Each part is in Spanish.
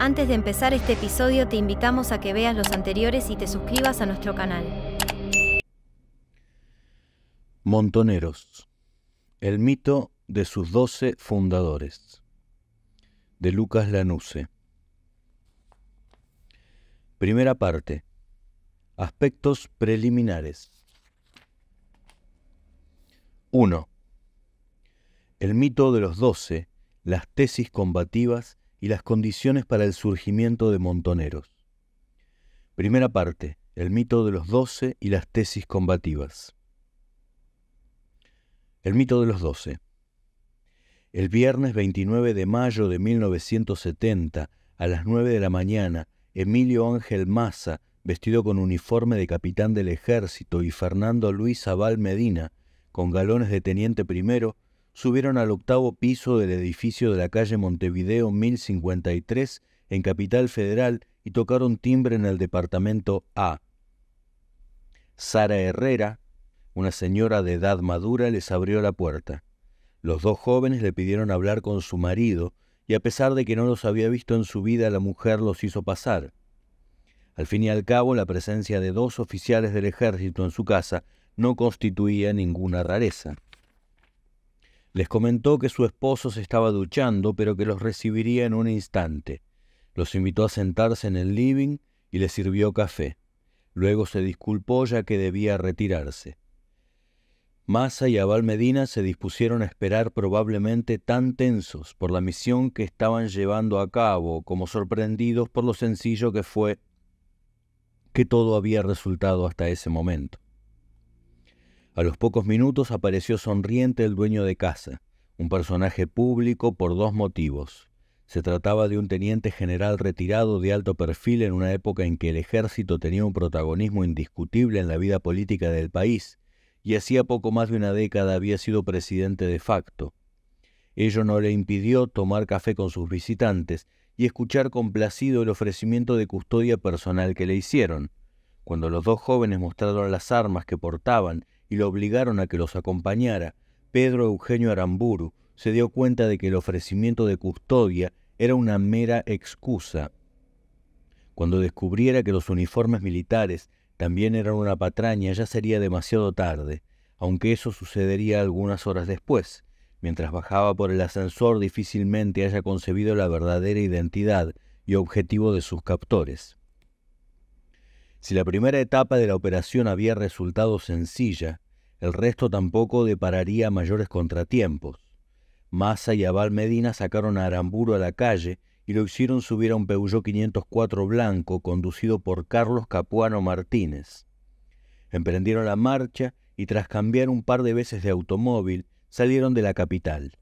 Antes de empezar este episodio te invitamos a que veas los anteriores y te suscribas a nuestro canal. Montoneros. El mito de sus doce fundadores. De Lucas Lanuse. Primera parte. Aspectos preliminares. 1. El mito de los doce, las tesis combativas y las condiciones para el surgimiento de montoneros. Primera parte, el mito de los doce y las tesis combativas. El mito de los doce. El viernes 29 de mayo de 1970, a las 9 de la mañana, Emilio Ángel Massa, vestido con uniforme de capitán del ejército, y Fernando Luis Abal Medina, con galones de teniente primero, subieron al octavo piso del edificio de la calle Montevideo 1053 en Capital Federal y tocaron timbre en el departamento A. Sara Herrera, una señora de edad madura, les abrió la puerta. Los dos jóvenes le pidieron hablar con su marido, y a pesar de que no los había visto en su vida, la mujer los hizo pasar. Al fin y al cabo, la presencia de dos oficiales del ejército en su casa no constituía ninguna rareza. Les comentó que su esposo se estaba duchando, pero que los recibiría en un instante. Los invitó a sentarse en el living y les sirvió café. Luego se disculpó ya que debía retirarse. Massa y Abal Medina se dispusieron a esperar probablemente tan tensos por la misión que estaban llevando a cabo como sorprendidos por lo sencillo que fue que todo había resultado hasta ese momento. A los pocos minutos apareció sonriente el dueño de casa, un personaje público por dos motivos. Se trataba de un teniente general retirado de alto perfil en una época en que el ejército tenía un protagonismo indiscutible en la vida política del país, y hacía poco más de una década había sido presidente de facto. Ello no le impidió tomar café con sus visitantes y escuchar complacido el ofrecimiento de custodia personal que le hicieron. Cuando los dos jóvenes mostraron las armas que portaban y lo obligaron a que los acompañara, Pedro Eugenio Aramburu se dio cuenta de que el ofrecimiento de custodia era una mera excusa. Cuando descubriera que los uniformes militares también eran una patraña, ya sería demasiado tarde, aunque eso sucedería algunas horas después. Mientras bajaba por el ascensor difícilmente haya concebido la verdadera identidad y objetivo de sus captores. Si la primera etapa de la operación había resultado sencilla, el resto tampoco depararía mayores contratiempos. Massa y Aval Medina sacaron a Aramburo a la calle y lo hicieron subir a un Peugeot 504 blanco conducido por Carlos Capuano Martínez. Emprendieron la marcha y tras cambiar un par de veces de automóvil, salieron de la capital.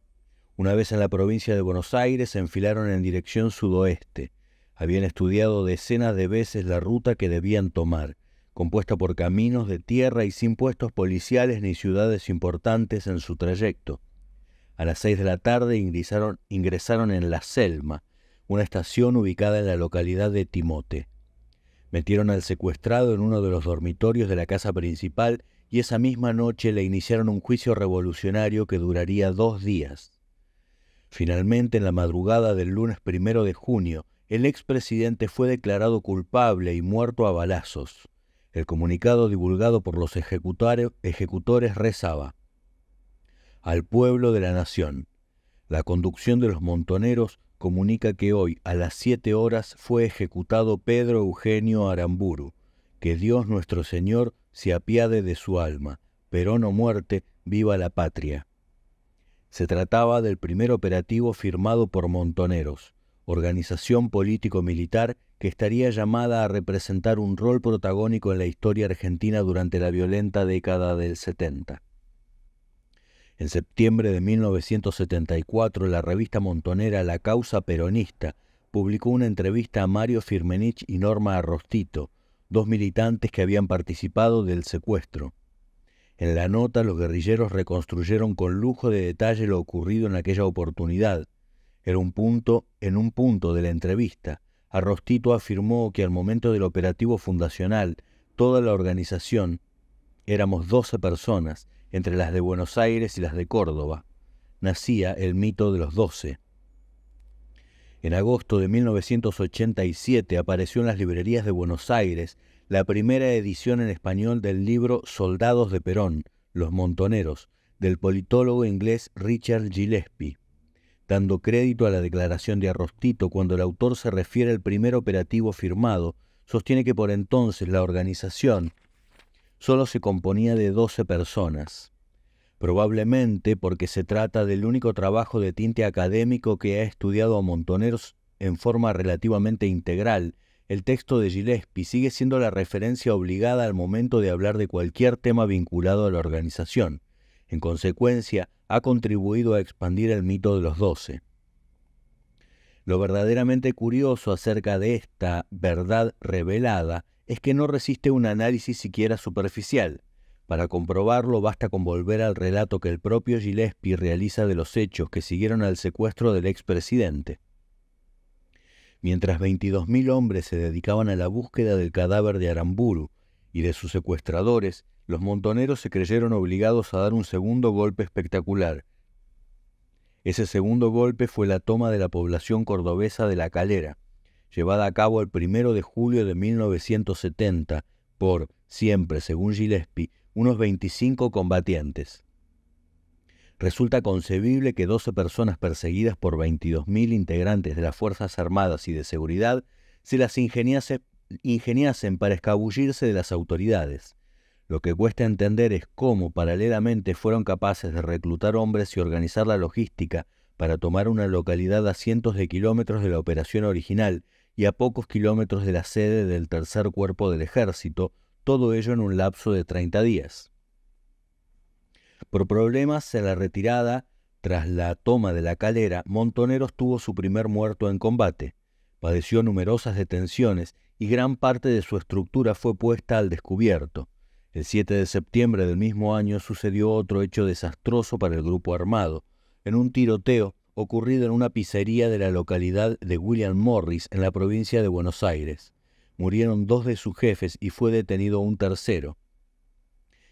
Una vez en la provincia de Buenos Aires, se enfilaron en dirección sudoeste. Habían estudiado decenas de veces la ruta que debían tomar, compuesta por caminos de tierra y sin puestos policiales ni ciudades importantes en su trayecto. A las seis de la tarde ingresaron, ingresaron en La Selma, una estación ubicada en la localidad de Timote. Metieron al secuestrado en uno de los dormitorios de la casa principal y esa misma noche le iniciaron un juicio revolucionario que duraría dos días. Finalmente, en la madrugada del lunes primero de junio, el expresidente fue declarado culpable y muerto a balazos. El comunicado divulgado por los ejecutores rezaba al pueblo de la nación. La conducción de los montoneros comunica que hoy a las siete horas fue ejecutado Pedro Eugenio Aramburu. Que Dios nuestro Señor se apiade de su alma. Pero no muerte, viva la patria. Se trataba del primer operativo firmado por montoneros organización político-militar que estaría llamada a representar un rol protagónico en la historia argentina durante la violenta década del 70. En septiembre de 1974, la revista montonera La Causa Peronista publicó una entrevista a Mario Firmenich y Norma Arrostito, dos militantes que habían participado del secuestro. En la nota, los guerrilleros reconstruyeron con lujo de detalle lo ocurrido en aquella oportunidad, en un punto, en un punto de la entrevista, Arrostito afirmó que al momento del operativo fundacional, toda la organización, éramos 12 personas, entre las de Buenos Aires y las de Córdoba. Nacía el mito de los 12. En agosto de 1987 apareció en las librerías de Buenos Aires la primera edición en español del libro Soldados de Perón, Los Montoneros, del politólogo inglés Richard Gillespie dando crédito a la declaración de Arrostito cuando el autor se refiere al primer operativo firmado, sostiene que por entonces la organización solo se componía de 12 personas, probablemente porque se trata del único trabajo de tinte académico que ha estudiado a Montoneros en forma relativamente integral. El texto de Gillespie sigue siendo la referencia obligada al momento de hablar de cualquier tema vinculado a la organización. En consecuencia, ha contribuido a expandir el mito de los doce. Lo verdaderamente curioso acerca de esta verdad revelada es que no resiste un análisis siquiera superficial. Para comprobarlo basta con volver al relato que el propio Gillespie realiza de los hechos que siguieron al secuestro del expresidente. Mientras 22.000 hombres se dedicaban a la búsqueda del cadáver de Aramburu y de sus secuestradores, los montoneros se creyeron obligados a dar un segundo golpe espectacular. Ese segundo golpe fue la toma de la población cordobesa de La Calera, llevada a cabo el primero de julio de 1970 por, siempre según Gillespie, unos 25 combatientes. Resulta concebible que 12 personas perseguidas por 22.000 integrantes de las Fuerzas Armadas y de Seguridad se las ingeniasen para escabullirse de las autoridades. Lo que cuesta entender es cómo paralelamente fueron capaces de reclutar hombres y organizar la logística para tomar una localidad a cientos de kilómetros de la operación original y a pocos kilómetros de la sede del tercer cuerpo del ejército, todo ello en un lapso de 30 días. Por problemas en la retirada, tras la toma de la calera, Montoneros tuvo su primer muerto en combate. Padeció numerosas detenciones y gran parte de su estructura fue puesta al descubierto. El 7 de septiembre del mismo año sucedió otro hecho desastroso para el grupo armado, en un tiroteo ocurrido en una pizzería de la localidad de William Morris, en la provincia de Buenos Aires. Murieron dos de sus jefes y fue detenido un tercero.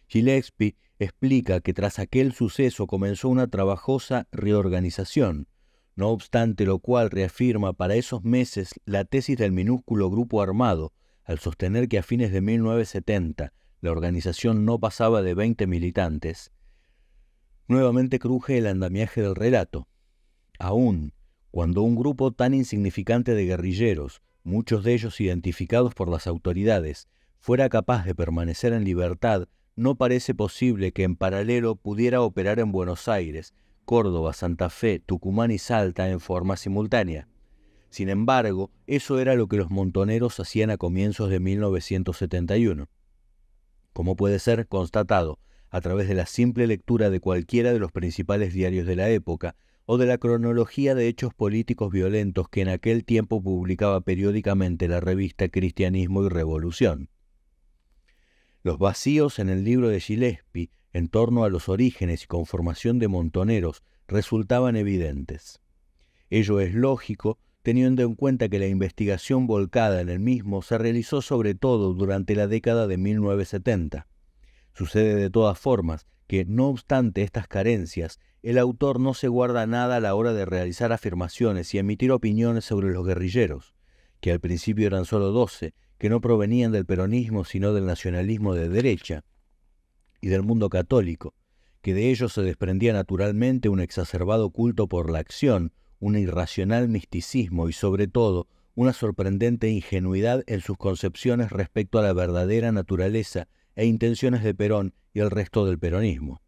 Gillespie explica que tras aquel suceso comenzó una trabajosa reorganización, no obstante lo cual reafirma para esos meses la tesis del minúsculo grupo armado, al sostener que a fines de 1970 la organización no pasaba de 20 militantes, nuevamente cruje el andamiaje del relato. Aún cuando un grupo tan insignificante de guerrilleros, muchos de ellos identificados por las autoridades, fuera capaz de permanecer en libertad, no parece posible que en paralelo pudiera operar en Buenos Aires, Córdoba, Santa Fe, Tucumán y Salta en forma simultánea. Sin embargo, eso era lo que los montoneros hacían a comienzos de 1971 como puede ser constatado a través de la simple lectura de cualquiera de los principales diarios de la época o de la cronología de hechos políticos violentos que en aquel tiempo publicaba periódicamente la revista Cristianismo y Revolución. Los vacíos en el libro de Gillespie en torno a los orígenes y conformación de montoneros resultaban evidentes. Ello es lógico teniendo en cuenta que la investigación volcada en el mismo se realizó sobre todo durante la década de 1970. Sucede de todas formas que, no obstante estas carencias, el autor no se guarda nada a la hora de realizar afirmaciones y emitir opiniones sobre los guerrilleros, que al principio eran solo doce, que no provenían del peronismo sino del nacionalismo de derecha y del mundo católico, que de ellos se desprendía naturalmente un exacerbado culto por la acción, un irracional misticismo y sobre todo una sorprendente ingenuidad en sus concepciones respecto a la verdadera naturaleza e intenciones de Perón y el resto del peronismo.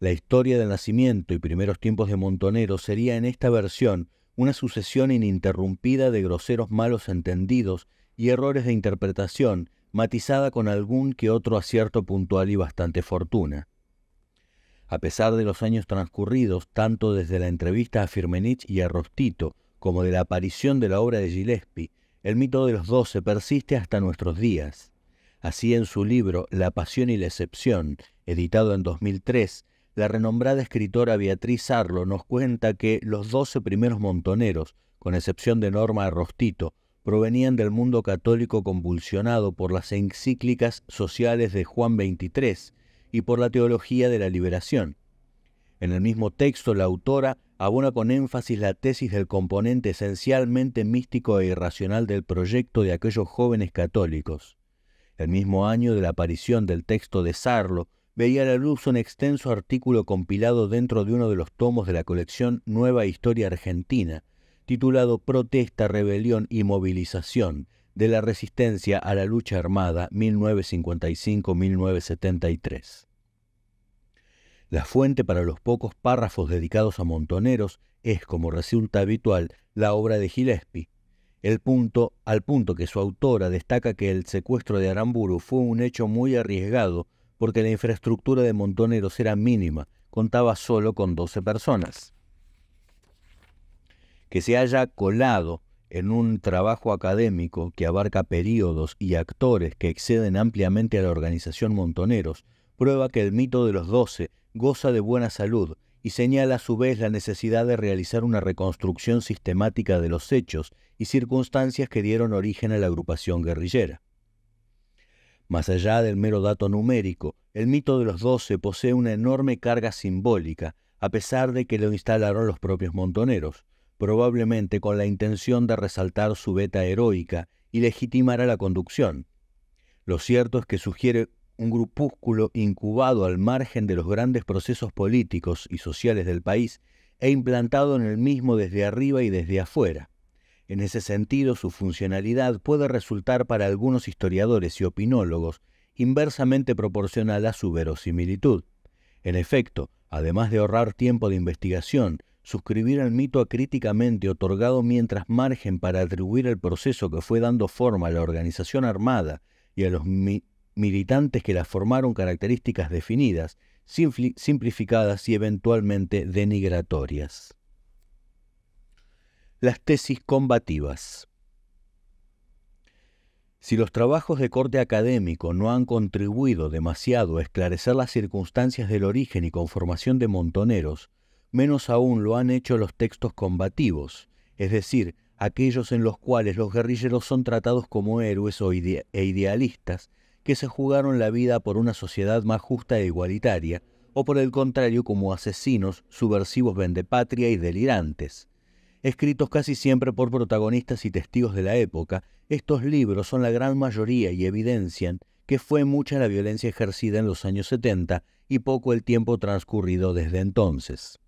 La historia del nacimiento y primeros tiempos de Montonero sería en esta versión una sucesión ininterrumpida de groseros malos entendidos y errores de interpretación, matizada con algún que otro acierto puntual y bastante fortuna. A pesar de los años transcurridos, tanto desde la entrevista a Firmenich y a Rostito, como de la aparición de la obra de Gillespie, el mito de los doce persiste hasta nuestros días. Así en su libro La Pasión y la Excepción, editado en 2003, la renombrada escritora Beatriz Arlo nos cuenta que los doce primeros montoneros, con excepción de Norma Rostito, provenían del mundo católico convulsionado por las encíclicas sociales de Juan XXIII y por la teología de la liberación. En el mismo texto, la autora abona con énfasis la tesis del componente esencialmente místico e irracional del proyecto de aquellos jóvenes católicos. El mismo año de la aparición del texto de Sarlo, veía la luz un extenso artículo compilado dentro de uno de los tomos de la colección Nueva Historia Argentina, titulado Protesta, Rebelión y Movilización de la Resistencia a la Lucha Armada 1955-1973. La fuente para los pocos párrafos dedicados a montoneros es, como resulta habitual, la obra de Gillespie. El punto, al punto que su autora destaca que el secuestro de Aramburu fue un hecho muy arriesgado porque la infraestructura de montoneros era mínima, contaba solo con 12 personas. Que se haya colado en un trabajo académico que abarca periodos y actores que exceden ampliamente a la organización montoneros, prueba que el mito de los doce goza de buena salud y señala a su vez la necesidad de realizar una reconstrucción sistemática de los hechos y circunstancias que dieron origen a la agrupación guerrillera. Más allá del mero dato numérico, el mito de los doce posee una enorme carga simbólica, a pesar de que lo instalaron los propios montoneros, probablemente con la intención de resaltar su beta heroica y legitimar a la conducción. Lo cierto es que sugiere un grupúsculo incubado al margen de los grandes procesos políticos y sociales del país e implantado en el mismo desde arriba y desde afuera. En ese sentido, su funcionalidad puede resultar para algunos historiadores y opinólogos inversamente proporcional a su verosimilitud. En efecto, además de ahorrar tiempo de investigación, suscribir al mito acríticamente otorgado mientras margen para atribuir el proceso que fue dando forma a la organización armada y a los militantes que las formaron características definidas, simplificadas y eventualmente denigratorias. Las tesis combativas. Si los trabajos de corte académico no han contribuido demasiado a esclarecer las circunstancias del origen y conformación de montoneros, menos aún lo han hecho los textos combativos, es decir, aquellos en los cuales los guerrilleros son tratados como héroes e idealistas, que se jugaron la vida por una sociedad más justa e igualitaria, o por el contrario como asesinos, subversivos vendepatria y delirantes. Escritos casi siempre por protagonistas y testigos de la época, estos libros son la gran mayoría y evidencian que fue mucha la violencia ejercida en los años 70 y poco el tiempo transcurrido desde entonces.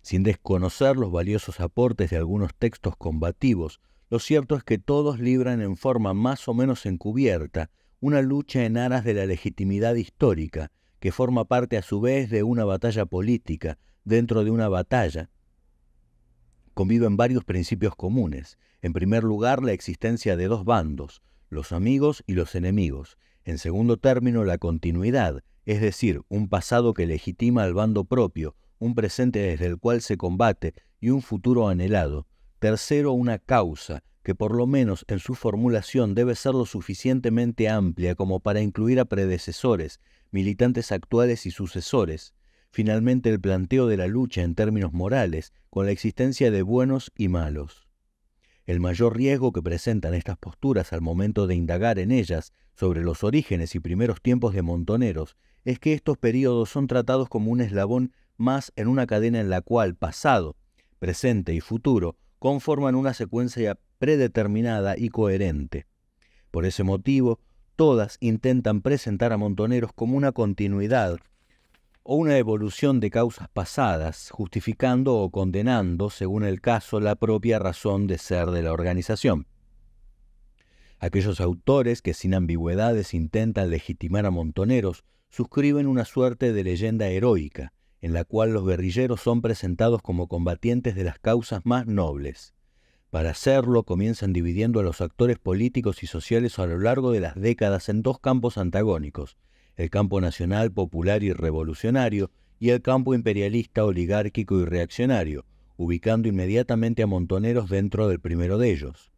Sin desconocer los valiosos aportes de algunos textos combativos lo cierto es que todos libran en forma más o menos encubierta una lucha en aras de la legitimidad histórica, que forma parte a su vez de una batalla política, dentro de una batalla. Conviven varios principios comunes. En primer lugar, la existencia de dos bandos, los amigos y los enemigos. En segundo término, la continuidad, es decir, un pasado que legitima al bando propio, un presente desde el cual se combate y un futuro anhelado. Tercero, una causa, que por lo menos en su formulación debe ser lo suficientemente amplia como para incluir a predecesores, militantes actuales y sucesores. Finalmente, el planteo de la lucha en términos morales, con la existencia de buenos y malos. El mayor riesgo que presentan estas posturas al momento de indagar en ellas sobre los orígenes y primeros tiempos de montoneros es que estos periodos son tratados como un eslabón más en una cadena en la cual pasado, presente y futuro conforman una secuencia predeterminada y coherente. Por ese motivo, todas intentan presentar a Montoneros como una continuidad o una evolución de causas pasadas, justificando o condenando, según el caso, la propia razón de ser de la organización. Aquellos autores que sin ambigüedades intentan legitimar a Montoneros suscriben una suerte de leyenda heroica, en la cual los guerrilleros son presentados como combatientes de las causas más nobles. Para hacerlo comienzan dividiendo a los actores políticos y sociales a lo largo de las décadas en dos campos antagónicos, el campo nacional, popular y revolucionario, y el campo imperialista, oligárquico y reaccionario, ubicando inmediatamente a montoneros dentro del primero de ellos.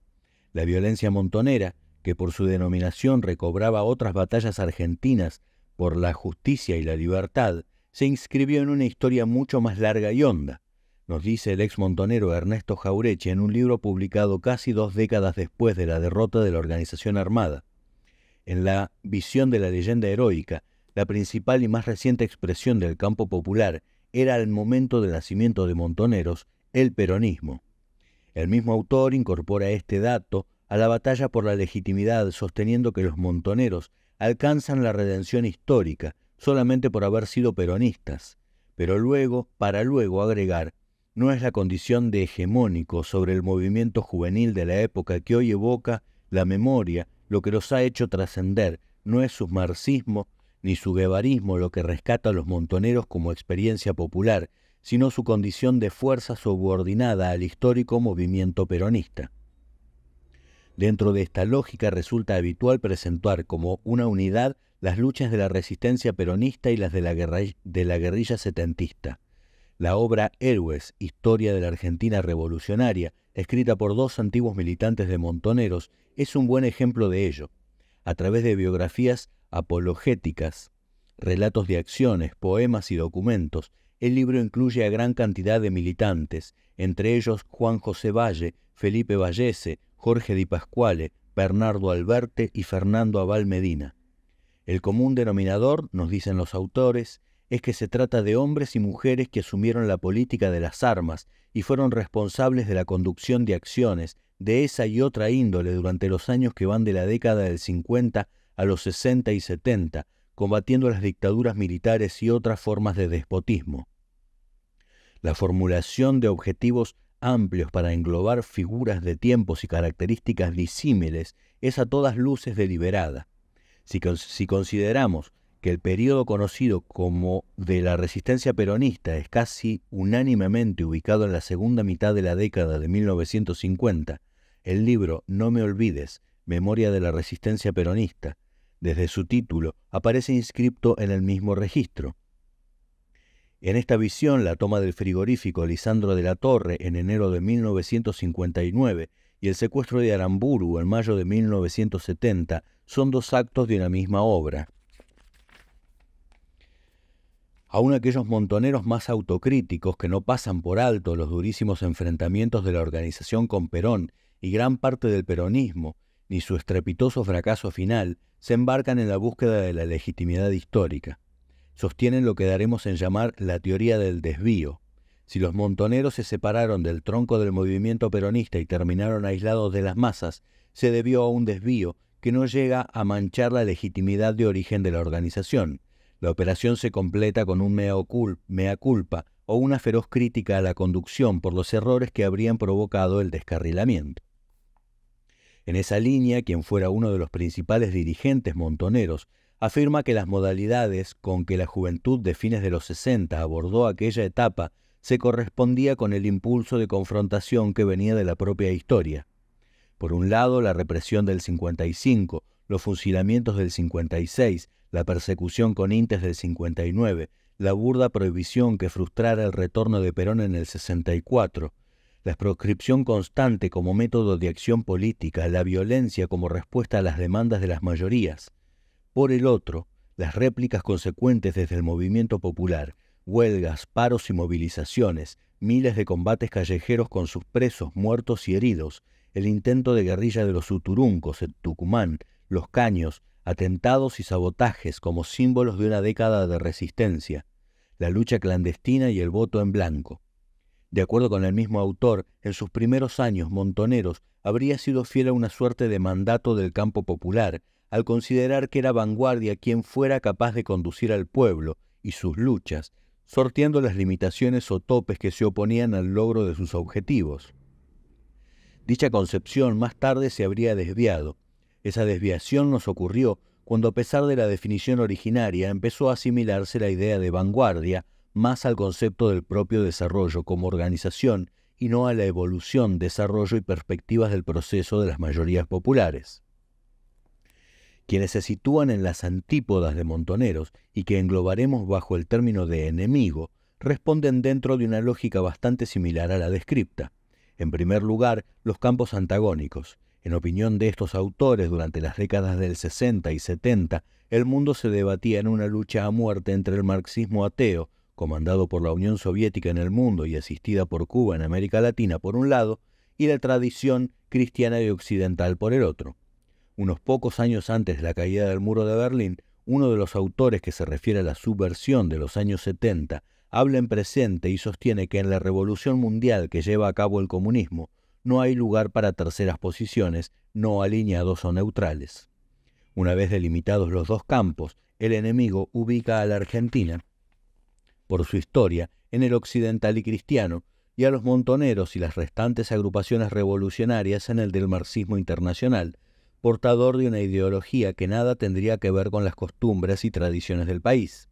La violencia montonera, que por su denominación recobraba otras batallas argentinas por la justicia y la libertad, se inscribió en una historia mucho más larga y honda, nos dice el ex montonero Ernesto Jaureche en un libro publicado casi dos décadas después de la derrota de la organización armada. En la visión de la leyenda heroica, la principal y más reciente expresión del campo popular era al momento del nacimiento de Montoneros, el peronismo. El mismo autor incorpora este dato a la batalla por la legitimidad, sosteniendo que los montoneros alcanzan la redención histórica, solamente por haber sido peronistas, pero luego, para luego agregar, no es la condición de hegemónico sobre el movimiento juvenil de la época que hoy evoca la memoria, lo que los ha hecho trascender, no es su marxismo ni su guevarismo lo que rescata a los montoneros como experiencia popular, sino su condición de fuerza subordinada al histórico movimiento peronista. Dentro de esta lógica resulta habitual presentar como una unidad las luchas de la resistencia peronista y las de la, guerrilla setentista. La obra Héroes, Historia de la Argentina Revolucionaria, escrita por dos antiguos militantes de Montoneros, es un buen ejemplo de ello. A través de biografías apologéticas, relatos de acciones, poemas y documentos, el libro incluye a gran cantidad de militantes, entre ellos Juan José Valle, Felipe Vallese, Jorge Di Pasquale, Bernardo Alberte y Fernando Abal Medina. El común denominador, nos dicen los autores, es que se trata de hombres y mujeres que asumieron la política de las armas y fueron responsables de la conducción de acciones de esa y otra índole durante los años que van de la década del 50 a los 60 y 70, combatiendo las dictaduras militares y otras formas de despotismo. La formulación de objetivos amplios para englobar figuras de tiempos y características disímiles es a todas luces deliberada. Si, consideramos que el periodo conocido como de la resistencia peronista es casi unánimemente ubicado en la segunda mitad de la década de 1950, el libro No me olvides, Memoria de la Resistencia Peronista, desde su título, aparece inscripto en el mismo registro. En esta visión, la toma del frigorífico Lisandro de la Torre en enero de 1959 y el secuestro de Aramburu en mayo de 1970 son dos actos de una misma obra. Aún aquellos montoneros más autocríticos que no pasan por alto los durísimos enfrentamientos de la organización con Perón y gran parte del peronismo, ni su estrepitoso fracaso final, se embarcan en la búsqueda de la legitimidad histórica. Sostienen lo que daremos en llamar la teoría del desvío, si los montoneros se separaron del tronco del movimiento peronista y terminaron aislados de las masas, se debió a un desvío que no llega a manchar la legitimidad de origen de la organización. La operación se completa con un mea, culpa, o una feroz crítica a la conducción por los errores que habrían provocado el descarrilamiento. En esa línea, quien fuera uno de los principales dirigentes montoneros afirma que las modalidades con que la juventud de fines de los 60 abordó aquella etapa se correspondía con el impulso de confrontación que venía de la propia historia. Por un lado, la represión del 55, los fusilamientos del 56, la persecución con Intes del 59, la burda prohibición que frustrara el retorno de Perón en el 64, la proscripción constante como método de acción política, la violencia como respuesta a las demandas de las mayorías. Por el otro, las réplicas consecuentes desde el movimiento popular, huelgas, paros y movilizaciones, miles de combates callejeros con sus presos, muertos y heridos, el intento de guerrilla de los Uturuncos en Tucumán, los caños, atentados y sabotajes como símbolos de una década de resistencia, la lucha clandestina y el voto en blanco. De acuerdo con el mismo autor, en sus primeros años Montoneros habría sido fiel a una suerte de mandato del campo popular, al considerar que era vanguardia quien fuera capaz de conducir al pueblo y sus luchas sorteando las limitaciones o topes que se oponían al logro de sus objetivos. Dicha concepción más tarde se habría desviado. Esa desviación nos ocurrió cuando a pesar de la definición originaria empezó a asimilarse la idea de vanguardia más al concepto del propio desarrollo como organización y no a la evolución, desarrollo y perspectivas del proceso de las mayorías populares quienes se sitúan en las antípodas de Montoneros y que englobaremos bajo el término de enemigo, responden dentro de una lógica bastante similar a la descripta. En primer lugar, los campos antagónicos. En opinión de estos autores, durante las décadas del 60 y 70, el mundo se debatía en una lucha a muerte entre el marxismo ateo, comandado por la Unión Soviética en el mundo y asistida por Cuba en América Latina por un lado, y la tradición cristiana y occidental por el otro unos pocos años antes de la caída del muro de Berlín, uno de los autores que se refiere a la subversión de los años 70 habla en presente y sostiene que en la revolución mundial que lleva a cabo el comunismo no hay lugar para terceras posiciones no alineados o neutrales. Una vez delimitados los dos campos, el enemigo ubica a la Argentina, por su historia, en el occidental y cristiano, y a los montoneros y las restantes agrupaciones revolucionarias en el del marxismo internacional, portador de una ideología que nada tendría que ver con las costumbres y tradiciones del país.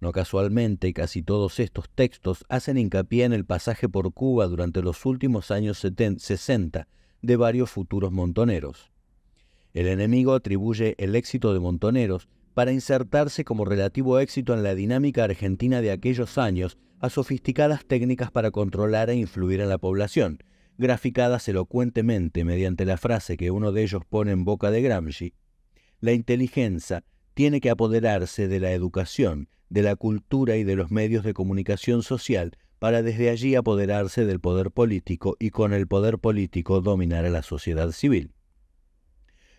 No casualmente, casi todos estos textos hacen hincapié en el pasaje por Cuba durante los últimos años 60 de varios futuros montoneros. El enemigo atribuye el éxito de Montoneros para insertarse como relativo éxito en la dinámica argentina de aquellos años a sofisticadas técnicas para controlar e influir en la población, graficadas elocuentemente mediante la frase que uno de ellos pone en boca de Gramsci, la inteligencia tiene que apoderarse de la educación, de la cultura y de los medios de comunicación social para desde allí apoderarse del poder político y con el poder político dominar a la sociedad civil.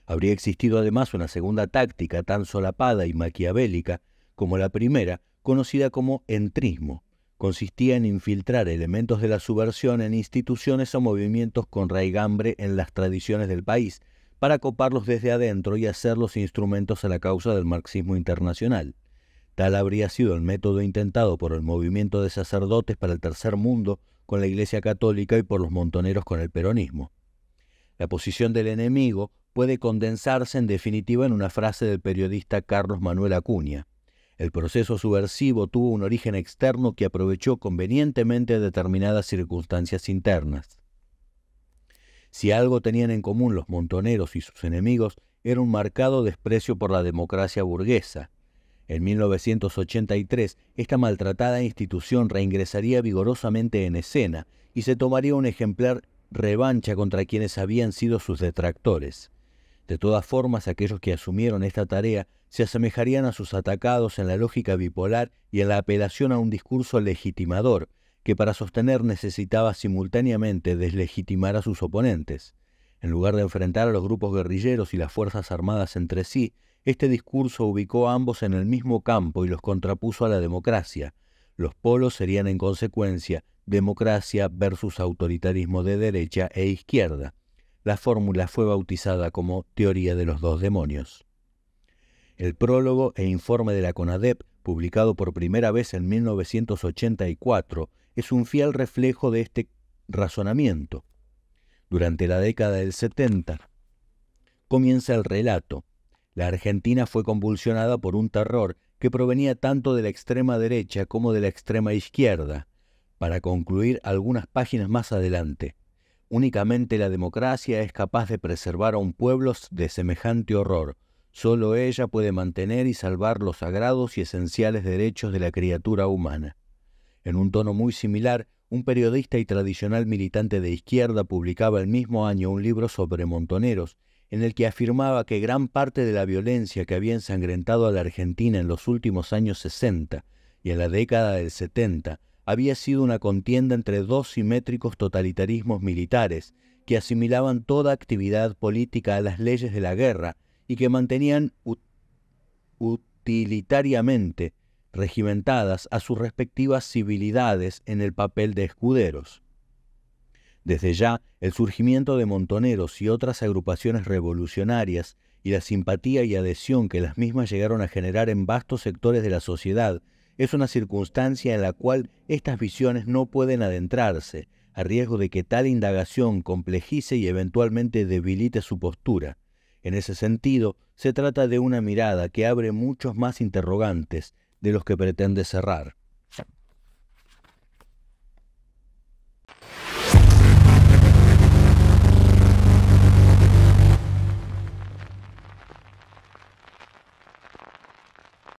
Habría existido además una segunda táctica tan solapada y maquiavélica como la primera, conocida como entrismo, consistía en infiltrar elementos de la subversión en instituciones o movimientos con raigambre en las tradiciones del país, para coparlos desde adentro y hacerlos instrumentos a la causa del marxismo internacional. Tal habría sido el método intentado por el movimiento de sacerdotes para el tercer mundo con la Iglesia Católica y por los montoneros con el peronismo. La posición del enemigo puede condensarse en definitiva en una frase del periodista Carlos Manuel Acuña. El proceso subversivo tuvo un origen externo que aprovechó convenientemente determinadas circunstancias internas. Si algo tenían en común los montoneros y sus enemigos, era un marcado desprecio por la democracia burguesa. En 1983, esta maltratada institución reingresaría vigorosamente en escena y se tomaría un ejemplar revancha contra quienes habían sido sus detractores. De todas formas, aquellos que asumieron esta tarea se asemejarían a sus atacados en la lógica bipolar y en la apelación a un discurso legitimador, que para sostener necesitaba simultáneamente deslegitimar a sus oponentes. En lugar de enfrentar a los grupos guerrilleros y las Fuerzas Armadas entre sí, este discurso ubicó a ambos en el mismo campo y los contrapuso a la democracia. Los polos serían en consecuencia democracia versus autoritarismo de derecha e izquierda la fórmula fue bautizada como Teoría de los dos demonios. El prólogo e informe de la CONADEP, publicado por primera vez en 1984, es un fiel reflejo de este razonamiento. Durante la década del 70, comienza el relato. La Argentina fue convulsionada por un terror que provenía tanto de la extrema derecha como de la extrema izquierda, para concluir algunas páginas más adelante. Únicamente la democracia es capaz de preservar a un pueblo de semejante horror. Solo ella puede mantener y salvar los sagrados y esenciales derechos de la criatura humana. En un tono muy similar, un periodista y tradicional militante de izquierda publicaba el mismo año un libro sobre montoneros, en el que afirmaba que gran parte de la violencia que había ensangrentado a la Argentina en los últimos años 60 y en la década del 70 había sido una contienda entre dos simétricos totalitarismos militares que asimilaban toda actividad política a las leyes de la guerra y que mantenían utilitariamente regimentadas a sus respectivas civilidades en el papel de escuderos. Desde ya, el surgimiento de montoneros y otras agrupaciones revolucionarias y la simpatía y adhesión que las mismas llegaron a generar en vastos sectores de la sociedad es una circunstancia en la cual estas visiones no pueden adentrarse, a riesgo de que tal indagación complejice y eventualmente debilite su postura. En ese sentido, se trata de una mirada que abre muchos más interrogantes de los que pretende cerrar.